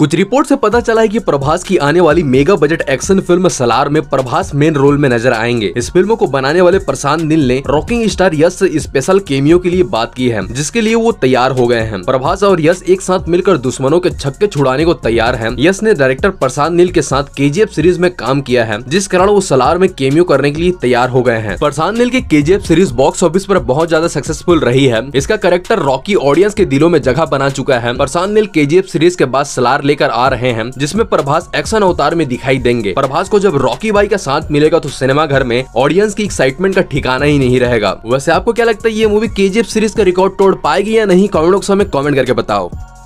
कुछ रिपोर्ट से पता चला है कि प्रभास की आने वाली mega budget action film Salaar में प्रभास मेन रोल में नजर आएंगे इस फिल्म को बनाने वाले प्रशांत नील ने रॉकिंग स्टार यश से स्पेशल केमियो के लिए बात की है जिसके लिए वो तैयार हो गए हैं प्रभास और यश एक साथ मिलकर दुश्मनों के छक्के छुड़ाने को तैयार है यश ने डायरेक्टर प्रशांत नील के साथ के सीरीज में काम किया है जिस कारण वो सलार में केमियो करने के लिए तैयार हो गए हैं प्रशांत नील की के सीरीज बॉक्स ऑफिस आरोप बहुत ज्यादा सक्सेसफुल रही है इसका करेक्टर रॉकी ऑडियंस के दिलों में जगह बना चुका है प्रशांत नील के सीरीज के बाद सलार लेकर आ रहे हैं जिसमें प्रभास एक्शन अवतार में दिखाई देंगे प्रभास को जब रॉकी भाई का साथ मिलेगा तो सिनेमा घर में ऑडियंस की एक्साइटमेंट का ठिकाना ही नहीं रहेगा वैसे आपको क्या लगता है ये मूवी के सीरीज का रिकॉर्ड तोड़ पाएगी या नहीं कॉमेंट बॉक्स में कॉमेंट करके बताओ